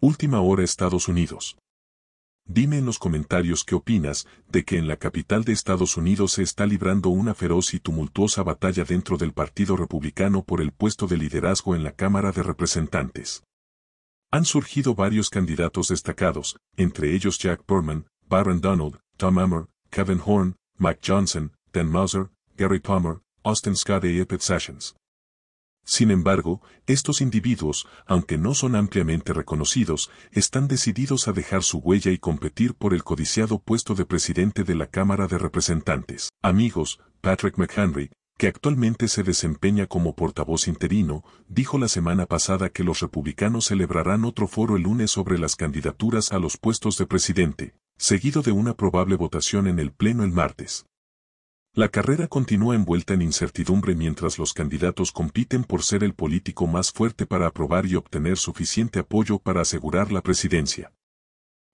Última hora Estados Unidos. Dime en los comentarios qué opinas de que en la capital de Estados Unidos se está librando una feroz y tumultuosa batalla dentro del Partido Republicano por el puesto de liderazgo en la Cámara de Representantes. Han surgido varios candidatos destacados, entre ellos Jack Berman, Byron Donald, Tom Emmer, Kevin Horn, Mike Johnson, Dan Mauser, Gary Palmer, Austin Scott y e Epit Sessions. Sin embargo, estos individuos, aunque no son ampliamente reconocidos, están decididos a dejar su huella y competir por el codiciado puesto de presidente de la Cámara de Representantes. Amigos, Patrick McHenry, que actualmente se desempeña como portavoz interino, dijo la semana pasada que los republicanos celebrarán otro foro el lunes sobre las candidaturas a los puestos de presidente, seguido de una probable votación en el Pleno el martes. La carrera continúa envuelta en incertidumbre mientras los candidatos compiten por ser el político más fuerte para aprobar y obtener suficiente apoyo para asegurar la presidencia.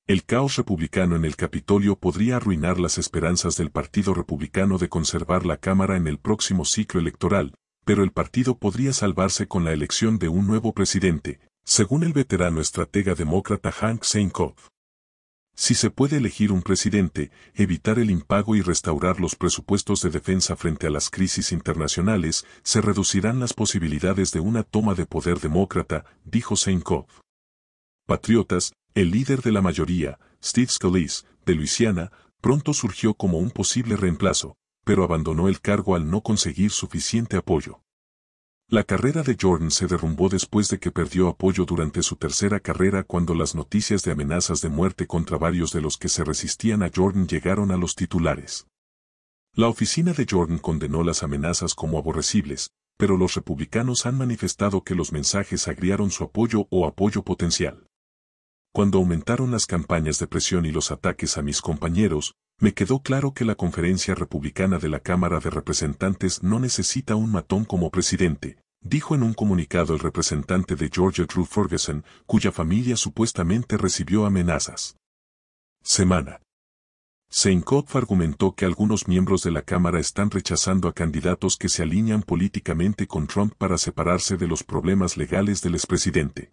El caos republicano en el Capitolio podría arruinar las esperanzas del Partido Republicano de conservar la Cámara en el próximo ciclo electoral, pero el partido podría salvarse con la elección de un nuevo presidente, según el veterano estratega demócrata Hank seinkov, si se puede elegir un presidente, evitar el impago y restaurar los presupuestos de defensa frente a las crisis internacionales, se reducirán las posibilidades de una toma de poder demócrata, dijo Seinkov. Patriotas, el líder de la mayoría, Steve Scalise, de Luisiana, pronto surgió como un posible reemplazo, pero abandonó el cargo al no conseguir suficiente apoyo. La carrera de Jordan se derrumbó después de que perdió apoyo durante su tercera carrera cuando las noticias de amenazas de muerte contra varios de los que se resistían a Jordan llegaron a los titulares. La oficina de Jordan condenó las amenazas como aborrecibles, pero los republicanos han manifestado que los mensajes agriaron su apoyo o apoyo potencial. Cuando aumentaron las campañas de presión y los ataques a mis compañeros, me quedó claro que la conferencia republicana de la Cámara de Representantes no necesita un matón como presidente, dijo en un comunicado el representante de Georgia Drew Ferguson, cuya familia supuestamente recibió amenazas. Semana. Seinkopf argumentó que algunos miembros de la Cámara están rechazando a candidatos que se alinean políticamente con Trump para separarse de los problemas legales del expresidente.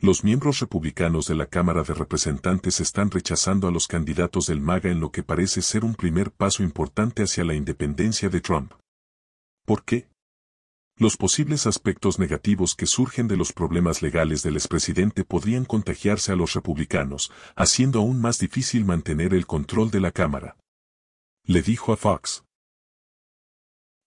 Los miembros republicanos de la Cámara de Representantes están rechazando a los candidatos del MAGA en lo que parece ser un primer paso importante hacia la independencia de Trump. ¿Por qué? Los posibles aspectos negativos que surgen de los problemas legales del expresidente podrían contagiarse a los republicanos, haciendo aún más difícil mantener el control de la Cámara. Le dijo a Fox.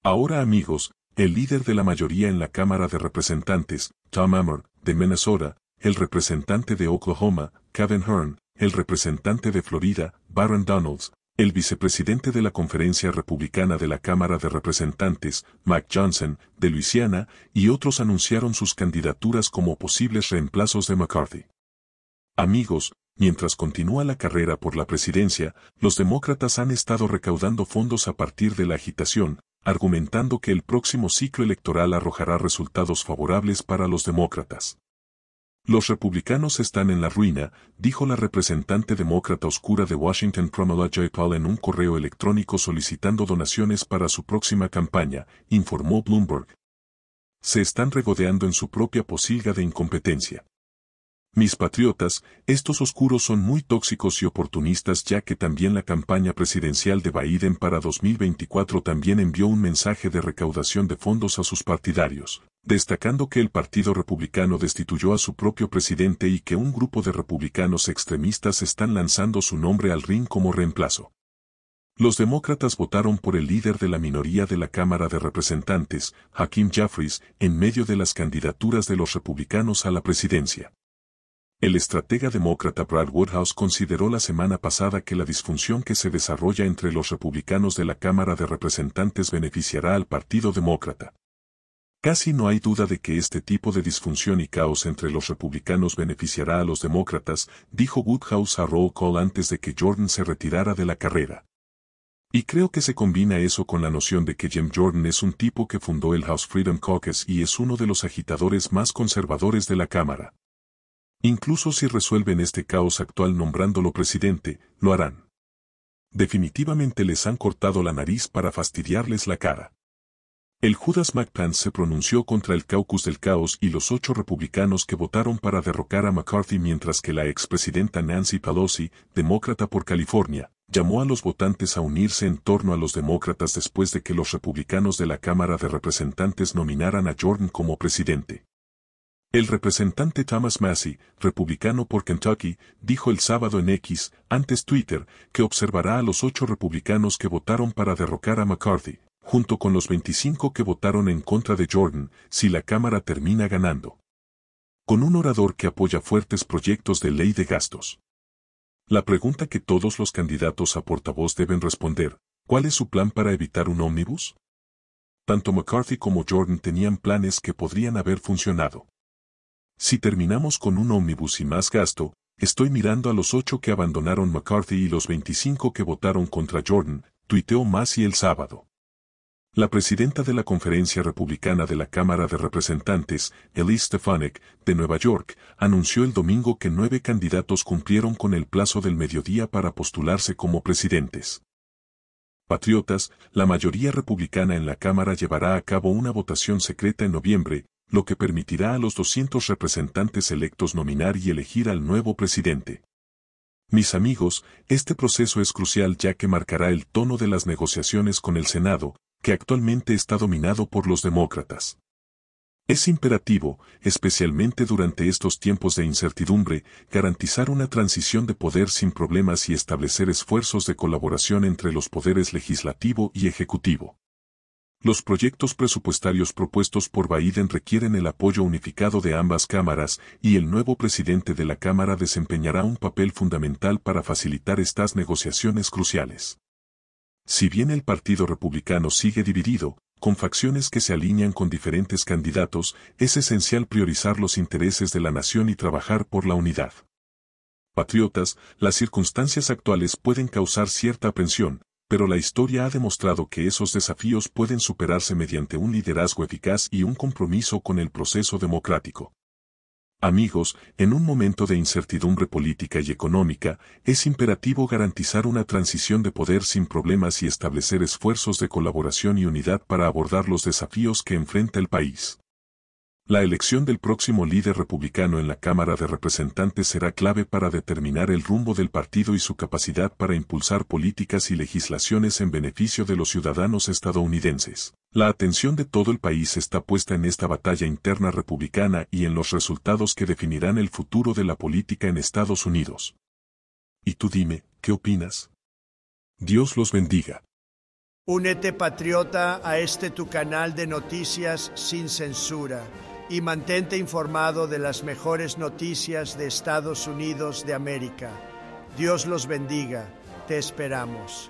Ahora amigos, el líder de la mayoría en la Cámara de Representantes, Tom Ammer, de Minnesota, el representante de Oklahoma, Kevin Hearn, el representante de Florida, Barron Donalds, el vicepresidente de la Conferencia Republicana de la Cámara de Representantes, Mac Johnson, de Luisiana, y otros anunciaron sus candidaturas como posibles reemplazos de McCarthy. Amigos, mientras continúa la carrera por la presidencia, los demócratas han estado recaudando fondos a partir de la agitación, argumentando que el próximo ciclo electoral arrojará resultados favorables para los demócratas. Los republicanos están en la ruina, dijo la representante demócrata oscura de Washington Pramila Jayapal en un correo electrónico solicitando donaciones para su próxima campaña, informó Bloomberg. Se están regodeando en su propia posilga de incompetencia. Mis patriotas, estos oscuros son muy tóxicos y oportunistas ya que también la campaña presidencial de Biden para 2024 también envió un mensaje de recaudación de fondos a sus partidarios destacando que el Partido Republicano destituyó a su propio presidente y que un grupo de republicanos extremistas están lanzando su nombre al ring como reemplazo. Los demócratas votaron por el líder de la minoría de la Cámara de Representantes, Hakim Jeffries, en medio de las candidaturas de los republicanos a la presidencia. El estratega demócrata Brad Woodhouse consideró la semana pasada que la disfunción que se desarrolla entre los republicanos de la Cámara de Representantes beneficiará al Partido Demócrata. Casi no hay duda de que este tipo de disfunción y caos entre los republicanos beneficiará a los demócratas, dijo Woodhouse a Roll Call antes de que Jordan se retirara de la carrera. Y creo que se combina eso con la noción de que Jim Jordan es un tipo que fundó el House Freedom Caucus y es uno de los agitadores más conservadores de la Cámara. Incluso si resuelven este caos actual nombrándolo presidente, lo harán. Definitivamente les han cortado la nariz para fastidiarles la cara. El Judas McPlant se pronunció contra el caucus del caos y los ocho republicanos que votaron para derrocar a McCarthy mientras que la expresidenta Nancy Pelosi, demócrata por California, llamó a los votantes a unirse en torno a los demócratas después de que los republicanos de la Cámara de Representantes nominaran a Jordan como presidente. El representante Thomas Massey, republicano por Kentucky, dijo el sábado en X, antes Twitter, que observará a los ocho republicanos que votaron para derrocar a McCarthy, junto con los 25 que votaron en contra de Jordan, si la Cámara termina ganando. Con un orador que apoya fuertes proyectos de ley de gastos. La pregunta que todos los candidatos a portavoz deben responder, ¿cuál es su plan para evitar un ómnibus? Tanto McCarthy como Jordan tenían planes que podrían haber funcionado. Si terminamos con un ómnibus y más gasto, estoy mirando a los ocho que abandonaron McCarthy y los 25 que votaron contra Jordan, tuiteó y el sábado. La presidenta de la Conferencia Republicana de la Cámara de Representantes, Elise Stefanik, de Nueva York, anunció el domingo que nueve candidatos cumplieron con el plazo del mediodía para postularse como presidentes. Patriotas, la mayoría republicana en la Cámara llevará a cabo una votación secreta en noviembre, lo que permitirá a los 200 representantes electos nominar y elegir al nuevo presidente. Mis amigos, este proceso es crucial ya que marcará el tono de las negociaciones con el Senado, que actualmente está dominado por los demócratas. Es imperativo, especialmente durante estos tiempos de incertidumbre, garantizar una transición de poder sin problemas y establecer esfuerzos de colaboración entre los poderes legislativo y ejecutivo. Los proyectos presupuestarios propuestos por Biden requieren el apoyo unificado de ambas cámaras y el nuevo presidente de la Cámara desempeñará un papel fundamental para facilitar estas negociaciones cruciales. Si bien el Partido Republicano sigue dividido, con facciones que se alinean con diferentes candidatos, es esencial priorizar los intereses de la nación y trabajar por la unidad. Patriotas, las circunstancias actuales pueden causar cierta aprensión, pero la historia ha demostrado que esos desafíos pueden superarse mediante un liderazgo eficaz y un compromiso con el proceso democrático. Amigos, en un momento de incertidumbre política y económica, es imperativo garantizar una transición de poder sin problemas y establecer esfuerzos de colaboración y unidad para abordar los desafíos que enfrenta el país. La elección del próximo líder republicano en la Cámara de Representantes será clave para determinar el rumbo del partido y su capacidad para impulsar políticas y legislaciones en beneficio de los ciudadanos estadounidenses. La atención de todo el país está puesta en esta batalla interna republicana y en los resultados que definirán el futuro de la política en Estados Unidos. Y tú dime, ¿qué opinas? Dios los bendiga. Únete patriota a este tu canal de noticias sin censura y mantente informado de las mejores noticias de Estados Unidos de América. Dios los bendiga. Te esperamos.